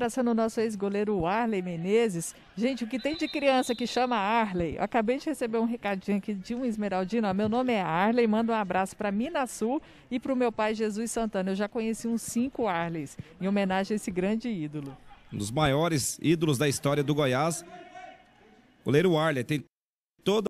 Abraçando o nosso ex-goleiro Arley Menezes. Gente, o que tem de criança que chama Arley? Eu acabei de receber um recadinho aqui de um esmeraldino. Ó, meu nome é Arley, manda um abraço para Minasul e para o meu pai Jesus Santana. Eu já conheci uns cinco Arleys, em homenagem a esse grande ídolo. Um dos maiores ídolos da história do Goiás. Goleiro Arley tem toda